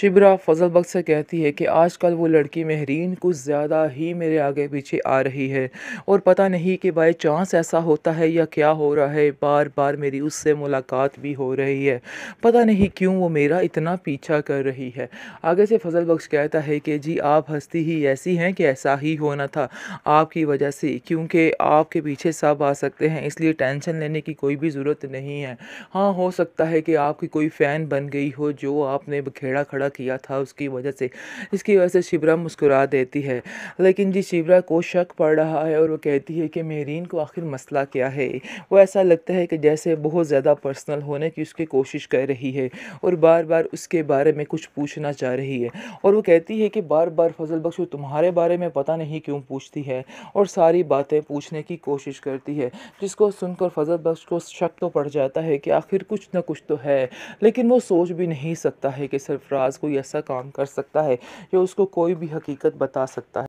शिबरा फजल बख्श से कहती है कि आजकल वो लड़की महरीन कुछ ज़्यादा ही मेरे आगे पीछे आ रही है और पता नहीं कि बाई चांस ऐसा होता है या क्या हो रहा है बार बार मेरी उससे मुलाकात भी हो रही है पता नहीं क्यों वो मेरा इतना पीछा कर रही है आगे से फजल बख्श कहता है कि जी आप हंसती ही ऐसी हैं कि ऐसा ही होना था आपकी वजह से क्योंकि आपके पीछे सब आ सकते हैं इसलिए टेंशन लेने की कोई भी ज़रूरत नहीं है हाँ हो सकता है कि आपकी कोई फ़ैन बन गई हो जो आपने बखेड़ा खड़ा हमला किया था उसकी वजह से जिसकी वजह से शिबरा मुस्कुरा देती है लेकिन जी शिबरा को शक पड़ रहा है और वो कहती है कि मेहरीन को आखिर मसला क्या है वो ऐसा लगता है कि जैसे बहुत ज़्यादा पर्सनल होने की उसकी कोशिश कर रही है और बार बार उसके बारे में कुछ पूछना चाह रही है और वो कहती है कि बार बार फजल बख्श तुम्हारे बारे में पता नहीं क्यों पूछती है और सारी बातें पूछने की कोशिश करती है जिसको सुनकर फजल बख्श को शक तो पड़ जाता है कि आखिर कुछ ना कुछ तो है लेकिन वो सोच भी नहीं सकता है कि सरफराज कोई ऐसा काम कर सकता है जो उसको कोई भी हकीकत बता सकता है